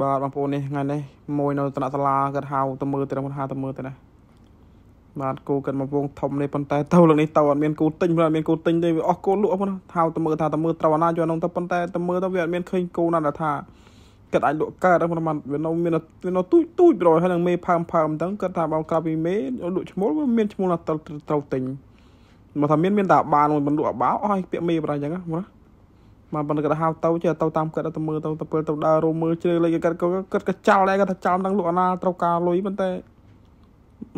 បាទបងប្អូននេះថ្ងៃនេះមួយនៅតនសាលាគាត់ហៅទៅមើលទៅគាត់ហៅទៅមើលទៅណាបាទគូគាត់មកវងធំនេះប៉ុន្តែទៅលើនេះទៅអត់មានគូទិញព្រោះអត់មានគូទិញទេវាអស់គូលក់ហ្នឹងហៅទៅមើលថាទៅមើលត្រូវណាយកហ្នឹងទៅប៉ុន្តែទៅមើលទៅវាអត់មានឃើញគូណាដែលថាគាត់អាចលក់កើតហ្នឹងប៉ុន្តែវានៅមានវានៅទូចទូចប្រយហើយនឹងមេផើមផើមហ្នឹងគាត់ថាបើក្រៅពីមេលក់ឈ្មោលវាមានឈ្មោលណាត្រូវត្រូវទិញមកថាមានមានតាបានមួយមិនលក់អាបាអស់ឲ្យពាក្យមេប្រហែលអញ្ចឹងណាមកប៉ុន្តែគាត់ហៅទៅចេះទៅតាមគាត់ទៅមើលទៅទៅពេលទៅដើររួមមើលជ្រើលេខគាត់គាត់ក៏ចោលដែរគាត់ថាចោលដល់លោកអាណាត្រូវការលុយប៉ុន្តែ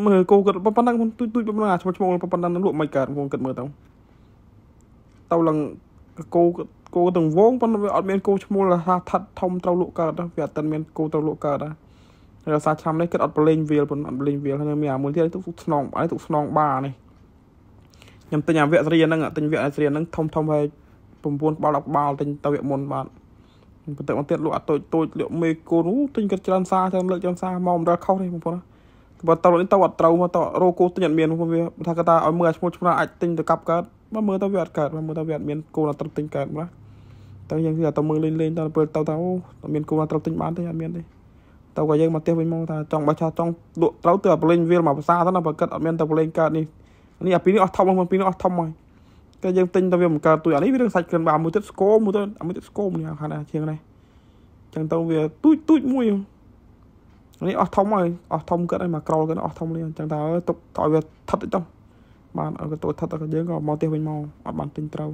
មើលគោគាត់ប៉ុណ្ណឹងមិនទូចទូចប៉ុណ្ណឹងអាឈ្មោះឈ្មោះប៉ុណ្ណឹងលក់មិនកើតវងគាត់មើលទៅទៅឡើងគោគោទាំងវងប៉ុន្តែវាអត់មានគោឈ្មោះថាថាត់ធំត្រូវលក់កើតវាអត់មានគោត្រូវលក់កើតដែររសាឆ្នាំនេះគិតអត់ប្រលេងវាលប៉ុន្តែអត់ប្រលេងវាលហើយមានអាមួយទៀតទុកស្នងអានេះទុកស្នងបានេះខ្ញុំទិញអាវៈស្រីហ្នឹងទិញវៈស្រីហ្នឹងធំធំហើយ9បាល់10បាល់ទិញទៅវគ្គមុនបាទបន្តិចមកទៀតលក់អាតូចតូចលក់មេកូនអូទិញគាត់ច្រើនសារច្រើនលើកច្រើនសារមកមិនដល់ខុសទេបងប្អូនបើទៅនេះទៅអត់ត្រូវមកទៅរោគូទិញអត់មានបងប្អូនវាថាគាត់ថាឲ្យមើលឈ្មោះឆ្នោតអាចទិញទៅកាប់កើតមកមើលទៅវាអត់កើតមកមើលទៅវាអត់មានកូនអត់ត្រូវទិញកើតម្ល៉េះតែយើងគឺតែមើលលេងលេងដល់ពេលទៅថាអូអត់មានកូនអត់ត្រូវទិញបានទេអត់មានទេទៅក៏យើងមកផ្ទះវិញមកថាចង់បើឆោះចង់លក់ត្រូវទៅប្រលេងវាលមកភាសាទៅណាបើគាត់អត់មានទៅប្រលេងកើតនេះនេះអាពីនេះអស់ថប់មកពីនេះអស់ថប់មកតែយើងទិញទៅវាបង្កើតទួយអានេះវារឿងសាច់ក្រិនបាទមួយទៀតស្គមមួយទៅអាមួយទៀតស្គមនេះខាងណាជាងនេះអញ្ចឹងទៅវាទូចទូចមួយនេះអស់ធំហើយអស់ធំកើតហើយមកក្រោលកើតអស់ធំនេះអញ្ចឹងតើទុកឲ្យវាថិតតិចទៅបានឲ្យទៅថិតទៅយើងក៏មកផ្ទះវិញមកអត់បានទិញត្រូវ